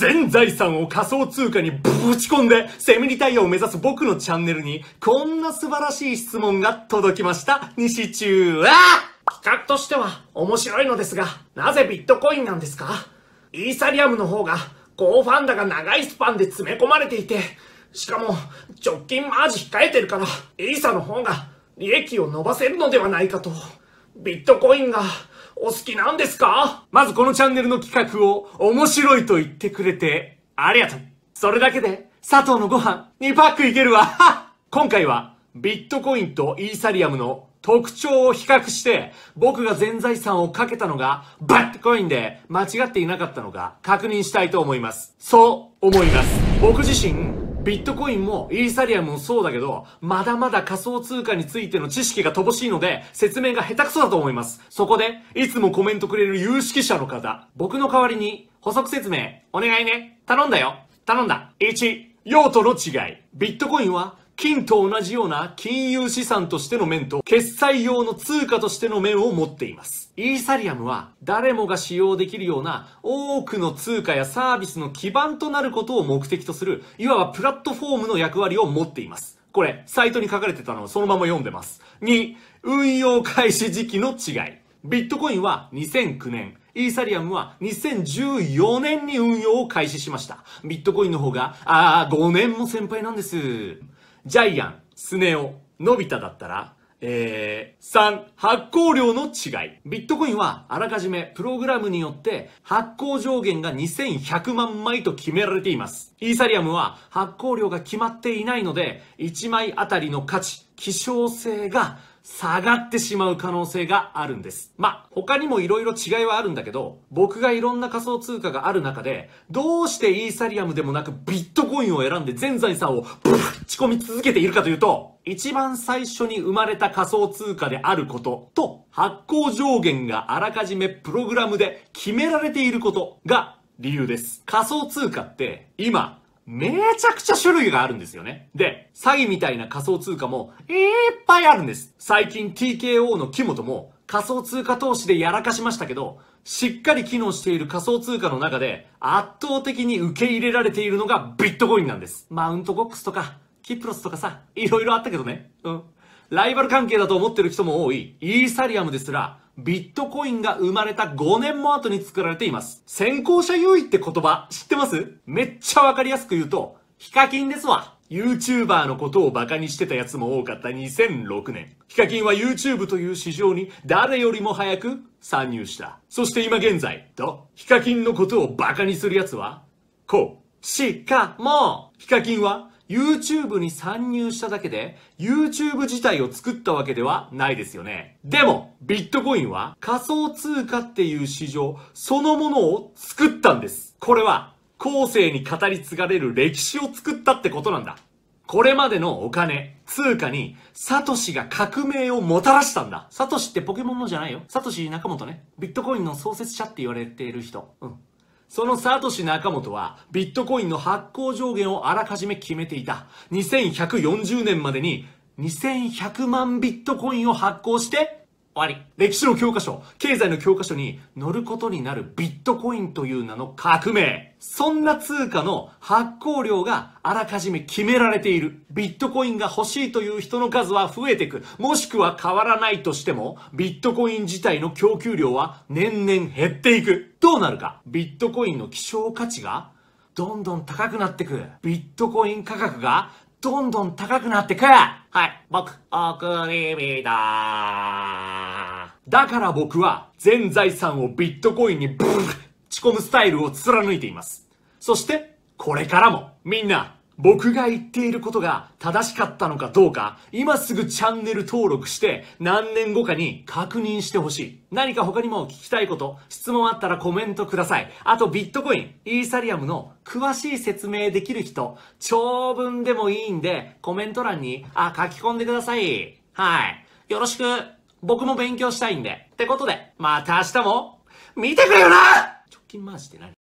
全財産を仮想通貨にぶち込んで、セミリタイヤを目指す僕のチャンネルに、こんな素晴らしい質問が届きました。西中は企画としては面白いのですが、なぜビットコインなんですかイーサリアムの方が、高ファンダが長いスパンで詰め込まれていて、しかも、直近マージ控えてるから、イーサの方が利益を伸ばせるのではないかと。ビットコインがお好きなんですかまずこのチャンネルの企画を面白いと言ってくれてありがとう。それだけで佐藤のご飯2パックいけるわ。今回はビットコインとイーサリアムの特徴を比較して、僕が全財産をかけたのが、バットコインで間違っていなかったのか確認したいと思います。そう思います。僕自身、ビットコインもイーサリアムもそうだけど、まだまだ仮想通貨についての知識が乏しいので、説明が下手くそだと思います。そこで、いつもコメントくれる有識者の方、僕の代わりに補足説明、お願いね。頼んだよ。頼んだ。1、用途の違い。ビットコインは金と同じような金融資産としての面と決済用の通貨としての面を持っています。イーサリアムは誰もが使用できるような多くの通貨やサービスの基盤となることを目的とする、いわばプラットフォームの役割を持っています。これ、サイトに書かれてたのをそのまま読んでます。2、運用開始時期の違い。ビットコインは2009年、イーサリアムは2014年に運用を開始しました。ビットコインの方が、あー、5年も先輩なんです。ジャイアン、スネオ、のび太だったら、えー、3、発行量の違い。ビットコインはあらかじめプログラムによって発行上限が2100万枚と決められています。イーサリアムは発行量が決まっていないので、1枚あたりの価値、希少性が下がってしまう可能性があるんです。まあ、他にも色々違いはあるんだけど、僕がいろんな仮想通貨がある中で、どうしてイーサリアムでもなくビットコインを選んで全財産をぶっち込み続けているかというと、一番最初に生まれた仮想通貨であることと、発行上限があらかじめプログラムで決められていることが理由です。仮想通貨って今めちゃくちゃ種類があるんですよね。で、詐欺みたいな仮想通貨もいっぱいあるんです。最近 TKO の木本も仮想通貨投資でやらかしましたけど、しっかり機能している仮想通貨の中で圧倒的に受け入れられているのがビットコインなんです。マウントゴックスとか、キプロスとかさ、いろいろあったけどね。うん。ライバル関係だと思ってる人も多い、イーサリアムですら、ビットコインが生まれた5年も後に作られています。先行者優位って言葉、知ってますめっちゃわかりやすく言うと、ヒカキンですわ。YouTuber のことをバカにしてたやつも多かった2006年。ヒカキンは YouTube という市場に誰よりも早く参入した。そして今現在、と、ヒカキンのことをバカにするやつは、こう。しかも、ヒカキンは YouTube に参入しただけで YouTube 自体を作ったわけではないですよね。でも、ビットコインは仮想通貨っていう市場そのものを作ったんです。これは後世に語り継がれる歴史を作ったってことなんだ。これまでのお金、通貨に、サトシが革命をもたらしたんだ。サトシってポケモンのじゃないよ。サトシ中本ね。ビットコインの創設者って言われている人。うん。そのサトシ中本は、ビットコインの発行上限をあらかじめ決めていた。2140年までに、2100万ビットコインを発行して、終わり。歴史の教科書、経済の教科書に載ることになるビットコインという名の革命。そんな通貨の発行量があらかじめ決められている。ビットコインが欲しいという人の数は増えていく。もしくは変わらないとしても、ビットコイン自体の供給量は年々減っていく。どうなるかビットコインの希少価値がどんどん高くなってく。ビットコイン価格がどんどん高くなってく。はい、僕、送り火だから僕は全財産をビットコインにブー打ち込むスタイルを貫いています。そして、これからもみんな僕が言っていることが正しかったのかどうか、今すぐチャンネル登録して何年後かに確認してほしい。何か他にも聞きたいこと、質問あったらコメントください。あとビットコイン、イーサリアムの詳しい説明できる人、長文でもいいんでコメント欄に、あ、書き込んでください。はい。よろしく。僕も勉強したいんで。ってことで、また明日も、見てくれよな直近回しって何